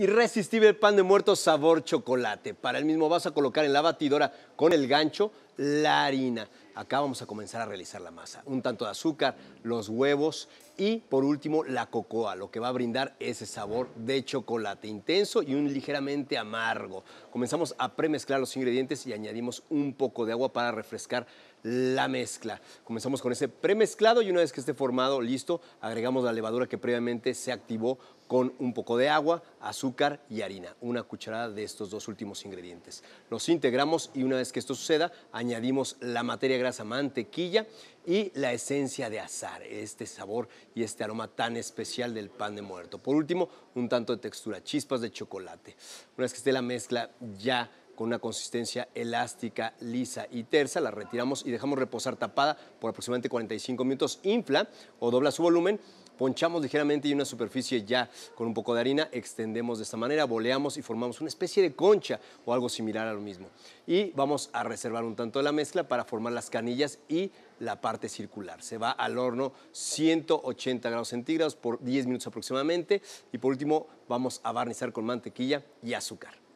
Irresistible pan de muerto sabor chocolate. Para el mismo vas a colocar en la batidora con el gancho la harina. Acá vamos a comenzar a realizar la masa. Un tanto de azúcar, los huevos y por último la cocoa, lo que va a brindar ese sabor de chocolate intenso y un ligeramente amargo. Comenzamos a premezclar los ingredientes y añadimos un poco de agua para refrescar la mezcla. Comenzamos con ese premezclado y una vez que esté formado, listo, agregamos la levadura que previamente se activó con un poco de agua, azúcar y harina, una cucharada de estos dos últimos ingredientes. Los integramos y una vez que esto suceda, añadimos la materia grasa grasa mantequilla y la esencia de azar, este sabor y este aroma tan especial del pan de muerto. Por último, un tanto de textura, chispas de chocolate. Una vez que esté la mezcla ya con una consistencia elástica, lisa y tersa. La retiramos y dejamos reposar tapada por aproximadamente 45 minutos. Infla o dobla su volumen ponchamos ligeramente y una superficie ya con un poco de harina, extendemos de esta manera, boleamos y formamos una especie de concha o algo similar a lo mismo. Y vamos a reservar un tanto de la mezcla para formar las canillas y la parte circular. Se va al horno 180 grados centígrados por 10 minutos aproximadamente y por último vamos a barnizar con mantequilla y azúcar.